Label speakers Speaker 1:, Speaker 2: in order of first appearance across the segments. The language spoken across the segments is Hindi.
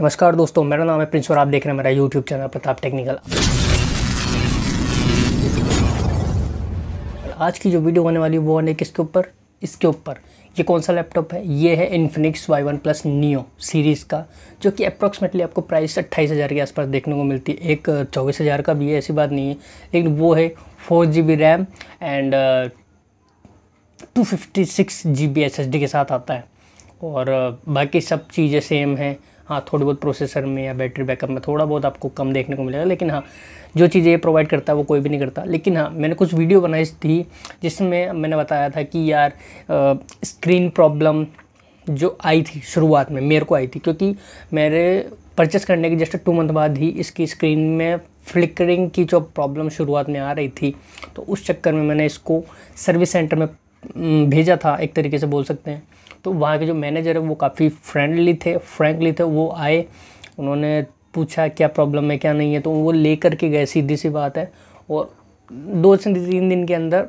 Speaker 1: नमस्कार दोस्तों मेरा नाम है प्रिंस और आप देख रहे हैं मेरा यूट्यूब चैनल प्रताप टेक्निकल आज की जो वीडियो होने वाली है वो होने किसके ऊपर इसके ऊपर ये कौन सा लैपटॉप है ये है Infinix Y one plus neo series का जो कि अप्रॉक्सीमेटली आपको प्राइस अट्ठाईस हज़ार के आसपास देखने को मिलती है एक चौबीस हज़ार का भी है ऐसी बात नहीं है लेकिन वो है four G B RAM and two fifty six G B S S D के साथ आता है और बाकी सब चीज़ें सेम हैं हाँ थोड़ी बहुत प्रोसेसर में या बैटरी बैकअप में थोड़ा बहुत आपको कम देखने को मिलेगा लेकिन हाँ जो चीज़ें ये प्रोवाइड करता है वो कोई भी नहीं करता लेकिन हाँ मैंने कुछ वीडियो बनाई थी जिसमें मैंने बताया था कि यार स्क्रीन प्रॉब्लम जो आई थी शुरुआत में मेरे को आई थी क्योंकि मेरे परचेस करने के जस्ट टू मंथ बाद ही इसकी स्क्रीन में फ्लिकरिंग की जो प्रॉब्लम शुरुआत में आ रही थी तो उस चक्कर में मैंने इसको सर्विस सेंटर में भेजा था एक तरीके से बोल सकते हैं तो वहाँ के जो मैनेजर है वो काफ़ी फ्रेंडली थे फ्रेंकली थे वो आए उन्होंने पूछा क्या प्रॉब्लम है क्या नहीं है तो वो ले करके गए सीधी सी बात है और दो से तीन दिन के अंदर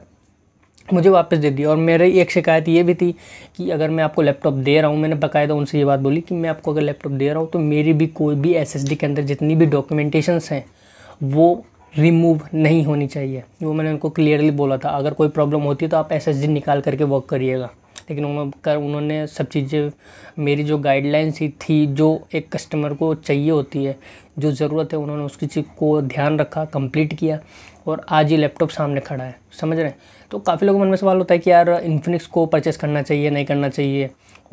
Speaker 1: मुझे वापस दे दिया और मेरी एक शिकायत ये भी थी कि अगर मैं आपको लैपटॉप दे रहा हूँ मैंने बकायदा उनसे ये बात बोली कि मैं आपको अगर लैपटॉप दे रहा हूँ तो मेरी भी कोई भी एसएसडी के अंदर जितनी भी डॉक्यूमेंटेशंस हैं वो रिमूव नहीं होनी चाहिए वो मैंने उनको क्लियरली बोला था अगर कोई प्रॉब्लम होती है तो आप एस निकाल करके वर्क करिएगा लेकिन उन्होंने कर उन्होंने सब चीज़ें मेरी जो गाइडलाइंस ही थी जो एक कस्टमर को चाहिए होती है जो ज़रूरत है उन्होंने उसकी चीज़ को ध्यान रखा कंप्लीट किया और आज ये लैपटॉप सामने खड़ा है समझ रहे हैं तो काफ़ी लोगों मन में सवाल होता है कि यार इन्फिनिक्स को परचेस करना चाहिए नहीं करना चाहिए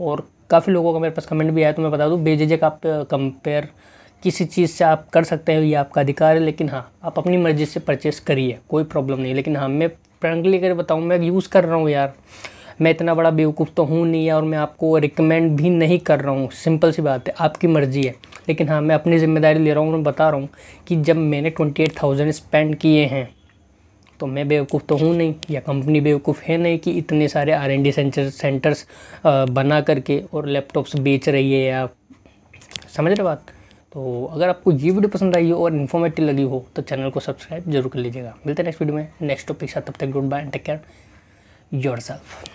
Speaker 1: और काफ़ी लोगों का मेरे पास कमेंट भी आया तो मैं बता दूँ बेझिझक आप कंपेयर किसी चीज़ से आप कर सकते हो ये आपका अधिकार है लेकिन हाँ आप अपनी मर्ज़ी से परचेस करिए कोई प्रॉब्लम नहीं लेकिन हाँ मैं फ्रेंकली अगर बताऊँ मैं यूज़ कर रहा हूँ यार मैं इतना बड़ा बेवकूफ़ तो हूँ नहीं और मैं आपको रिकमेंड भी नहीं कर रहा हूँ सिंपल सी बात है आपकी मर्ज़ी है लेकिन हाँ मैं अपनी ज़िम्मेदारी ले रहा हूँ और बता रहा हूँ कि जब मैंने ट्वेंटी एट थाउजेंड स्पेंड किए हैं तो मैं बेवकूफ़ तो हूँ नहीं या कंपनी बेवकूफ़ है नहीं कि इतने सारे R N D centre centres बना करके और लैपटॉप्स बेच रही है या समझ रहे बात तो अगर आपको ये वीडियो पसंद आई हो और इन्फॉर्मेटिव लगी हो तो चैनल को सब्सक्राइब जरूर कर लीजिएगा मिलते हैं नेक्स्ट वीडियो में नेक्स्ट टॉपिक के साथ तब तक good bye and take care your self